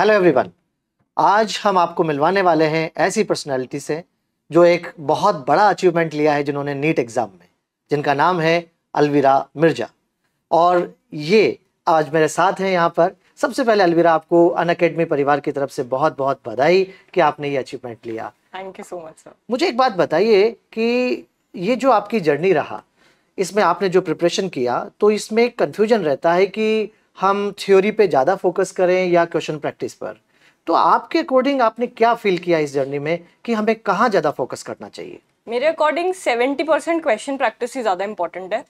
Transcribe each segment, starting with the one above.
Hello everyone आज हम आपको मिलवाने वाले हैं ऐसी पर्सनालिटी से जो एक बहुत बड़ा अचीवमेंट लिया है जिन्होंने नीट एग्ज़ाम में जिनका नाम है अलवीरा मिर्जा और ये आज मेरे साथ हैं यहाँ पर सबसे पहले अलवीरा आपको अन अकेडमी परिवार की तरफ से बहुत बहुत बधाई कि आपने ये अचीवमेंट लिया thank you so much sir मुझे एक बात बताइए कि ये जो आपकी जर्नी रहा इसमें आपने जो प्रिपरेशन किया तो इसमें कंफ्यूजन रहता है कि हम थ्योरी पे ज़्यादा फोकस करें या क्वेश्चन प्रैक्टिस पर तो आपके अकॉर्डिंग आपने क्या फील किया इस जर्नी में कि हमें कहाँ ज़्यादा फोकस करना चाहिए मेरे according seventy percent question practice ही ज़्यादा इंपॉर्टेंट है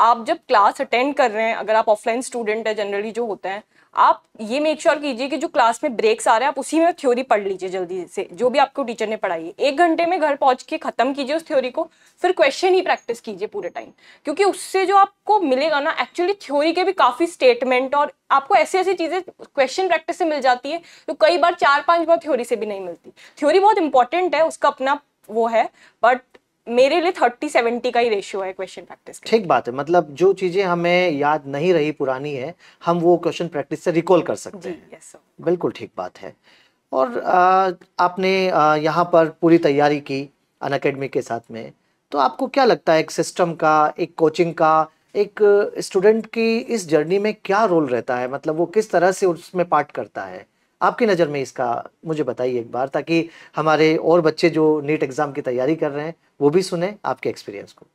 आप जब क्लास अटेंड कर रहे हैं अगर आप ऑफलाइन स्टूडेंट है जनरली जो होते हैं आप ये मेक श्योर कीजिए कि जो क्लास में ब्रेक्स आ रहे हैं आप उसी में थ्योरी पढ़ लीजिए जल्दी से जो भी आपको टीचर ने पढ़ाई है एक घंटे में घर पहुंच के खत्म कीजिए उस थ्योरी को फिर क्वेश्चन ही प्रैक्टिस कीजिए पूरे टाइम क्योंकि उससे जो आपको मिलेगा ना एक्चुअली थ्योरी के भी काफ़ी स्टेटमेंट और आपको ऐसी ऐसी चीज़ें क्वेश्चन प्रैक्टिस से मिल जाती है जो तो कई बार चार पाँच बार थ्योरी से भी नहीं मिलती थ्योरी बहुत इंपॉर्टेंट है उसका अपना वो है बट मेरे लिए थर्टी सेवेंटी का ही रेशियो है क्वेश्चन प्रैक्टिस ठीक बात है मतलब जो चीजें हमें याद नहीं रही पुरानी है हम वो क्वेश्चन प्रैक्टिस से रिकॉल कर सकते हैं बिल्कुल ठीक बात है और आ, आपने आ, यहाँ पर पूरी तैयारी की अन अकेडमी के साथ में तो आपको क्या लगता है एक सिस्टम का एक कोचिंग का एक स्टूडेंट की इस जर्नी में क्या रोल रहता है मतलब वो किस तरह से उसमें पार्ट करता है आपकी नज़र में इसका मुझे बताइए एक बार ताकि हमारे और बच्चे जो नीट एग्ज़ाम की तैयारी कर रहे हैं वो भी सुने आपके एक्सपीरियंस को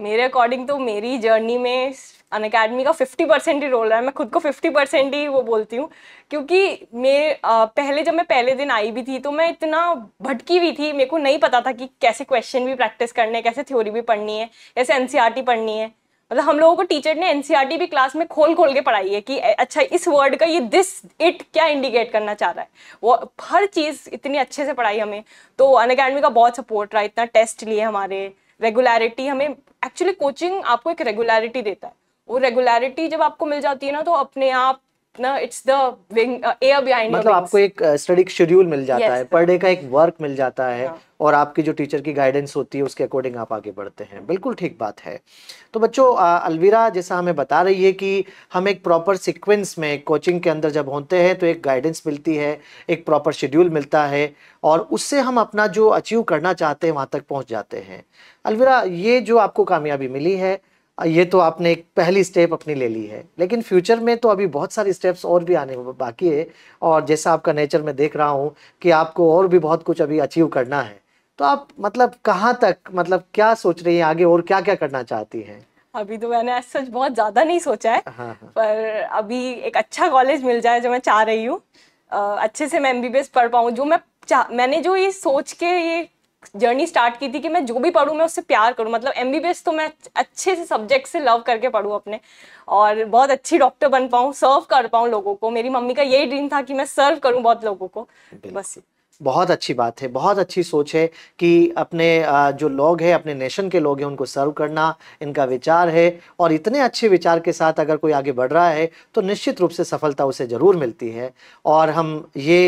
मेरे अकॉर्डिंग तो मेरी जर्नी में अन अकेडमी का 50 परसेंट ही रोल रहा है मैं खुद को 50 परसेंट ही वो बोलती हूँ क्योंकि मैं पहले जब मैं पहले दिन आई भी थी तो मैं इतना भटकी हुई थी मेरे को नहीं पता था कि कैसे क्वेश्चन भी प्रैक्टिस करने कैसे थ्योरी भी पढ़नी है कैसे एन e पढ़नी है मतलब हम लोगों को टीचर ने एनसीईआरटी e भी क्लास में खोल खोल के पढ़ाई है कि अच्छा इस वर्ड का ये दिस इट क्या इंडिकेट करना चाह रहा है वो हर चीज़ इतनी अच्छे से पढ़ाई हमें तो अन अकेडमी का बहुत सपोर्ट रहा इतना टेस्ट लिए हमारे रेगुलरिटी हमें एक्चुअली कोचिंग आपको एक रेगुलरिटी देता है वो रेगुलरिटी जब आपको मिल जाती है ना तो अपने आप ना it's the wing air behind मतलब आपको एक स्टडी uh, शेड्यूल मिल जाता yes. है पर डे का एक वर्क मिल जाता है yeah. हाँ। और आपकी जो टीचर की गाइडेंस होती है उसके अकॉर्डिंग आप आगे बढ़ते हैं बिल्कुल ठीक बात है तो बच्चों अलविरा जैसा हमें बता रही है कि हम एक प्रॉपर सीक्वेंस में कोचिंग के अंदर जब होते हैं तो एक गाइडेंस मिलती है एक प्रॉपर शेड्यूल मिलता है और उससे हम अपना जो अचीव करना चाहते हैं वहाँ तक पहुँच जाते हैं अलविरा ये जो आपको कामयाबी मिली है ये तो आपने एक पहली स्टेप अपनी ले ली है लेकिन फ्यूचर में तो अभी बहुत सारी स्टेप्स और भी आने बाकी है और जैसा आपका नेचर में देख रहा हूँ कि आपको और भी बहुत कुछ अभी अचीव करना है तो आप मतलब कहाँ तक मतलब क्या सोच रही हैं आगे और क्या क्या करना चाहती हैं अभी तो मैंने सच बहुत ज़्यादा नहीं सोचा है हाँ, हाँ। पर अभी एक अच्छा कॉलेज मिल जाए जो मैं चाह रही हूँ अच्छे से मैं एम पढ़ पाऊँ जो मैं मैंने जो ये सोच के ये जर्नी स्टार्ट की थी कि मैं जो भी पढ़ूँ मैं उससे प्यार करूँ मतलब एम तो मैं अच्छे से सब्जेक्ट से लव करके पढ़ूँ अपने और बहुत अच्छी डॉक्टर बन पाऊँ सर्व कर पाऊँ लोगों को मेरी मम्मी का यही ड्रीम था कि मैं सर्व करूँ बहुत लोगों को बस बहुत अच्छी बात है बहुत अच्छी सोच है कि अपने जो लोग हैं अपने नेशन के लोग हैं उनको सर्व करना इनका विचार है और इतने अच्छे विचार के साथ अगर कोई आगे बढ़ रहा है तो निश्चित रूप से सफलता उसे ज़रूर मिलती है और हम ये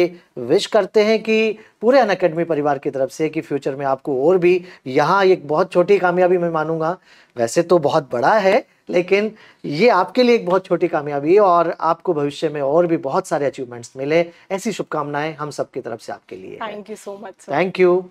विश करते हैं कि पूरे अन अकेडमी परिवार की तरफ से कि फ्यूचर में आपको और भी यहाँ एक बहुत छोटी कामयाबी मैं मानूंगा वैसे तो बहुत बड़ा है लेकिन ये आपके लिए एक बहुत छोटी कामयाबी है और आपको भविष्य में और भी बहुत सारे अचीवमेंट्स मिले ऐसी शुभकामनाएं हम सबकी तरफ से आपके लिए thank you so much thank you